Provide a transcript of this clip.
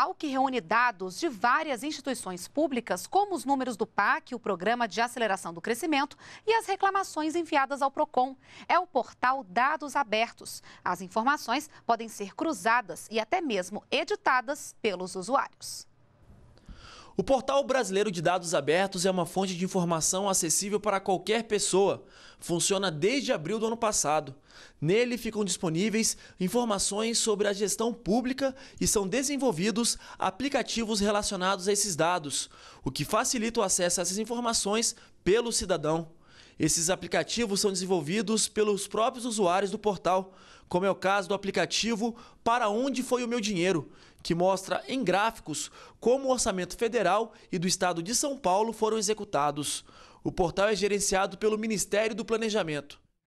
portal que reúne dados de várias instituições públicas, como os números do PAC, o Programa de Aceleração do Crescimento, e as reclamações enviadas ao PROCON. É o portal Dados Abertos. As informações podem ser cruzadas e até mesmo editadas pelos usuários. O Portal Brasileiro de Dados Abertos é uma fonte de informação acessível para qualquer pessoa. Funciona desde abril do ano passado. Nele ficam disponíveis informações sobre a gestão pública e são desenvolvidos aplicativos relacionados a esses dados, o que facilita o acesso a essas informações pelo cidadão. Esses aplicativos são desenvolvidos pelos próprios usuários do portal, como é o caso do aplicativo Para Onde Foi o Meu Dinheiro, que mostra em gráficos como o orçamento federal e do estado de São Paulo foram executados. O portal é gerenciado pelo Ministério do Planejamento.